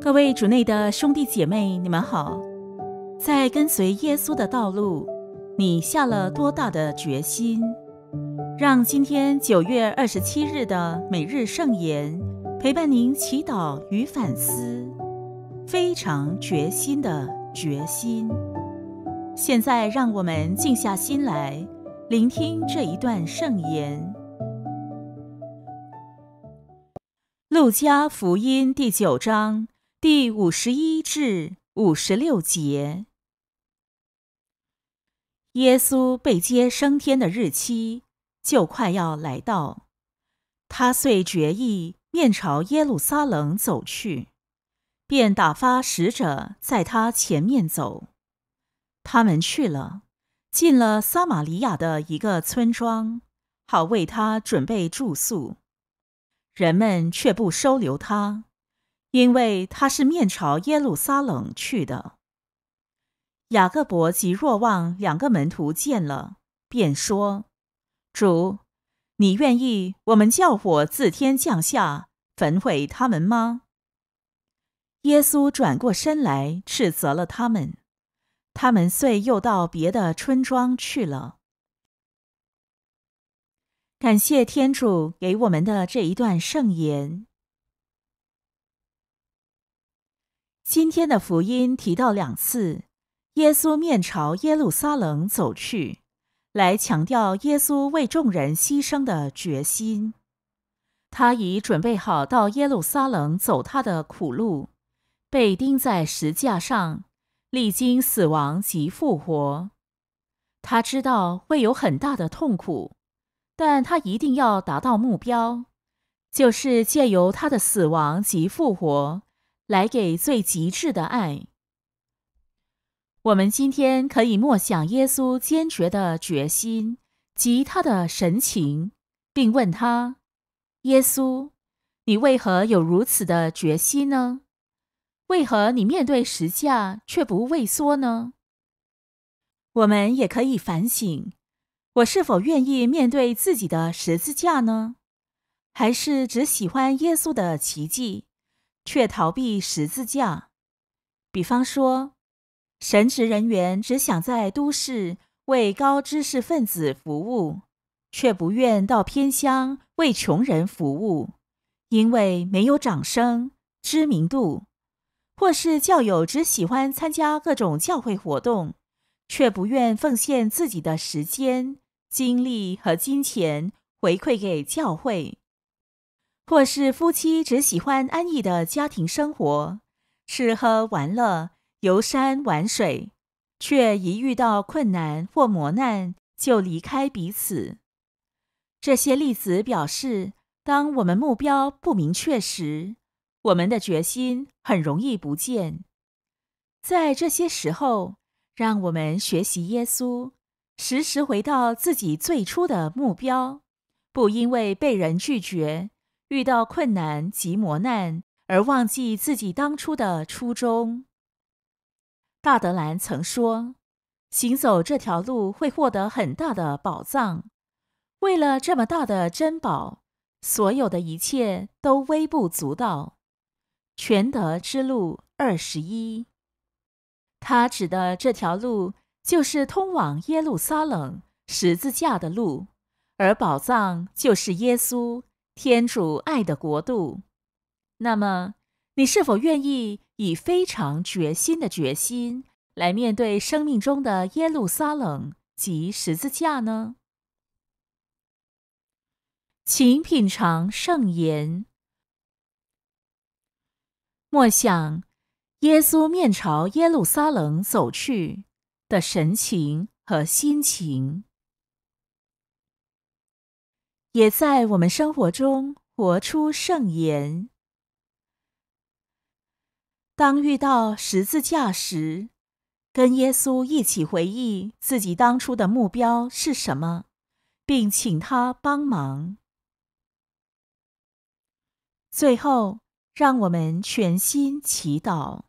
各位主内的兄弟姐妹，你们好！在跟随耶稣的道路，你下了多大的决心？让今天九月二十七日的每日圣言陪伴您祈祷与反思，非常决心的决心。现在让我们静下心来，聆听这一段圣言。路加福音第九章。第五十一至五十六节，耶稣被接升天的日期就快要来到，他遂决意面朝耶路撒冷走去，便打发使者在他前面走。他们去了，进了撒玛利亚的一个村庄，好为他准备住宿，人们却不收留他。因为他是面朝耶路撒冷去的。雅各伯及若望两个门徒见了，便说：“主，你愿意我们叫我自天降下，焚毁他们吗？”耶稣转过身来，斥责了他们。他们遂又到别的村庄去了。感谢天主给我们的这一段圣言。今天的福音提到两次，耶稣面朝耶路撒冷走去，来强调耶稣为众人牺牲的决心。他已准备好到耶路撒冷走他的苦路，被钉在石架上，历经死亡及复活。他知道会有很大的痛苦，但他一定要达到目标，就是借由他的死亡及复活。来给最极致的爱。我们今天可以默想耶稣坚决的决心及他的神情，并问他：“耶稣，你为何有如此的决心呢？为何你面对十字架却不畏缩呢？”我们也可以反省：我是否愿意面对自己的十字架呢？还是只喜欢耶稣的奇迹？却逃避十字架。比方说，神职人员只想在都市为高知识分子服务，却不愿到偏乡为穷人服务，因为没有掌声、知名度，或是教友只喜欢参加各种教会活动，却不愿奉献自己的时间、精力和金钱回馈给教会。或是夫妻只喜欢安逸的家庭生活，吃喝玩乐、游山玩水，却一遇到困难或磨难就离开彼此。这些例子表示，当我们目标不明确时，我们的决心很容易不见。在这些时候，让我们学习耶稣，时时回到自己最初的目标，不因为被人拒绝。遇到困难及磨难而忘记自己当初的初衷。大德兰曾说：“行走这条路会获得很大的宝藏。为了这么大的珍宝，所有的一切都微不足道。”全德之路二十一，他指的这条路就是通往耶路撒冷十字架的路，而宝藏就是耶稣。天主爱的国度，那么你是否愿意以非常决心的决心来面对生命中的耶路撒冷及十字架呢？请品尝圣言。默想耶稣面朝耶路撒冷走去的神情和心情。也在我们生活中活出圣言。当遇到十字架时，跟耶稣一起回忆自己当初的目标是什么，并请他帮忙。最后，让我们全心祈祷：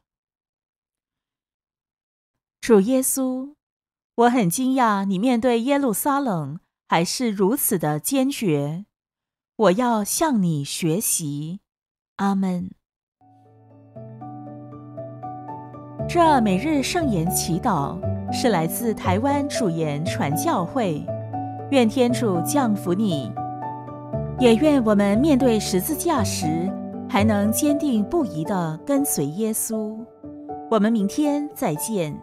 主耶稣，我很惊讶你面对耶路撒冷。还是如此的坚决，我要向你学习。阿门。这每日圣言祈祷是来自台湾主言传教会，愿天主降福你，也愿我们面对十字架时，还能坚定不移的跟随耶稣。我们明天再见。